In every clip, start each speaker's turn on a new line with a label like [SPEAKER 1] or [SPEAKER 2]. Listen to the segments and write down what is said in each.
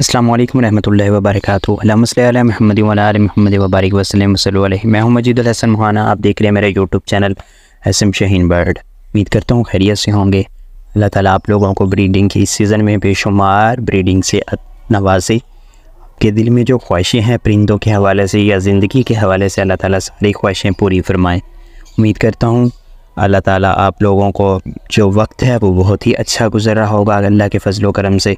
[SPEAKER 1] अल्लाम वरहमल वबरक महमद महमद वबारक वसलम मैं हूं मजीद हसन मोहाना आप देख रहे हैं मेरा यूट्यूब चैनल एसम शहीन बर्ड उम्मीद करता हूँ खैरियत से होंगे अल्लाह ताला आप लोगों को ब्रीडिंग की इस सीज़न में बेशुमार ब्रीडिंग से नवाजे आपके दिल में जो ख्वाहिशें हैं परिंदों के हवाले से या ज़िंदगी के हवाले से अल्लाह ताला सारी ख्वाहिशें पूरी फरमाएँ उम्मीद करता हूँ अल्लाह ताला आप लोगों को जो वक्त है वो बहुत ही अच्छा गुजर रहा होगा अल्लाह के फजलो करम से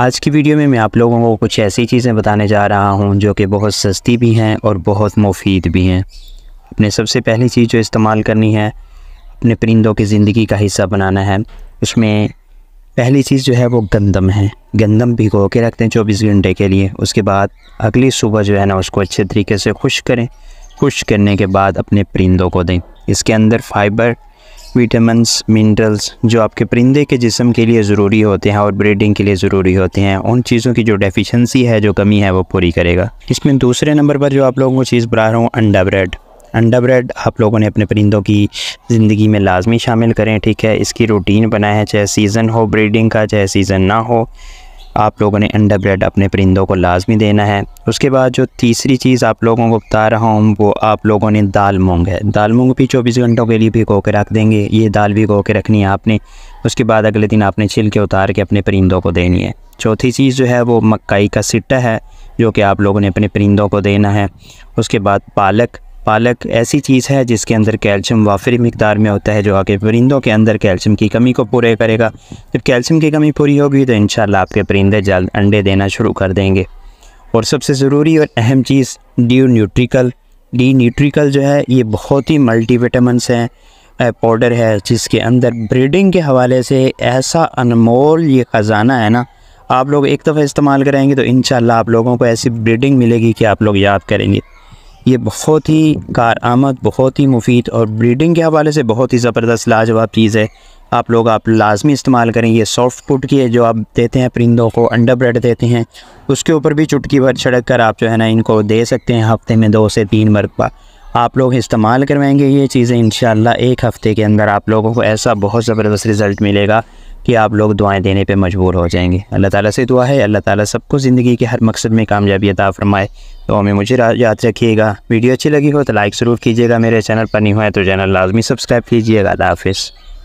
[SPEAKER 1] आज की वीडियो में मैं आप लोगों को कुछ ऐसी चीज़ें बताने जा रहा हूँ जो कि बहुत सस्ती भी हैं और बहुत मुफीद भी हैं अपने सबसे पहली चीज़ जो इस्तेमाल करनी है अपने परिंदों की ज़िंदगी का हिस्सा बनाना है उसमें पहली चीज़ जो है वो गंदम है गंदम भिगो के रखते हैं चौबीस घंटे के लिए उसके बाद अगली सुबह जो है ना उसको अच्छे तरीके से खुश करें खुश करने के बाद अपने परिंदों को दें इसके अंदर फाइबर विटामस मिनरल्स जो आपके परिंदे के जिसम के लिए ज़रूरी होते हैं और ब्रीडिंग के लिए ज़रूरी होते हैं उन चीज़ों की जो डेफिशिएंसी है जो कमी है वो पूरी करेगा इसमें दूसरे नंबर पर जो आप लोगों को चीज़ बना रहा हूँ अंडा ब्रेड अंडा ब्रेड आप लोगों ने अपने परिंदों की ज़िंदगी में लाजमी शामिल करें ठीक है इसकी रूटीन बनाए चाहे सीज़न हो ब्रीडिंग का चाहे सीज़न ना हो आप लोगों ने अंडा ब्रेड अपने परिंदों को लाजमी देना है उसके बाद जो तीसरी चीज़ आप लोगों को बता रहा हूँ वो आप लोगों ने दाल मूँग है दाल मूँग भी चौबीस घंटों के लिए भिगो के रख देंगे ये दाल भिगो के रखनी है आपने उसके बाद अगले दिन आपने छिलके उतार के अपने परिंदों को देनी है चौथी चीज़ जो है वो मकई का सिट्टा है जो कि आप लोगों ने अपने परिंदों को देना है उसके बाद पालक पालक ऐसी चीज़ है जिसके अंदर कैल्शियम वाफरी मकदार में होता है जो आपके परिंदों के अंदर कैल्शियम की कमी को पूरे करेगा जब कैल्शियम की कमी पूरी होगी तो इन आपके परिंदे जल्द अंडे देना शुरू कर देंगे और सबसे ज़रूरी और अहम चीज़ डी न्यूट्रिकल डी न्यूट्रिकल जो है ये बहुत ही मल्टीविटामस हैं पाउडर है जिसके अंदर ब्रीडिंग के हवाले से ऐसा अनमोल ये ख़जाना है ना आप लोग एक दफ़ा इस्तेमाल करेंगे तो इन आप लोगों को ऐसी ब्रीडिंग मिलेगी कि आप लोग याद करेंगे ये बहुत ही कार आमद बहुत ही मुफीद और ब्रीडिंग के हवाले से बहुत ही ज़बरदस्त लाजवाब चीज़ है आप लोग आप लाजमी इस्तेमाल करें ये सॉफ्ट पुट की है जो आप देते हैं परिंदों को अंडा ब्रेड देते हैं उसके ऊपर भी चुटकी भर छिड़क कर आप जो है ना इनको दे सकते हैं हफ्ते में दो से तीन मरतबा आप लोग इस्तेमाल करवाएंगे ये चीज़ें इन एक हफ़्ते के अंदर आप लोगों को ऐसा बहुत ज़बरदस्त रिज़ल्ट मिलेगा कि आप लोग दुआएं देने पे मजबूर हो जाएंगे अल्लाह ताला से दुआ है अल्लाह ताला सबको ज़िंदगी के हर मकसद में कामयाबी अदा फरमाए तो हमें मुझे याद रखिएगा वीडियो अच्छी लगी हो तो लाइक ज़रूर कीजिएगा मेरे चैनल पर नहीं हुआ है तो चैनल लाजमी सब्सक्राइब कीजिएगा हाफिज़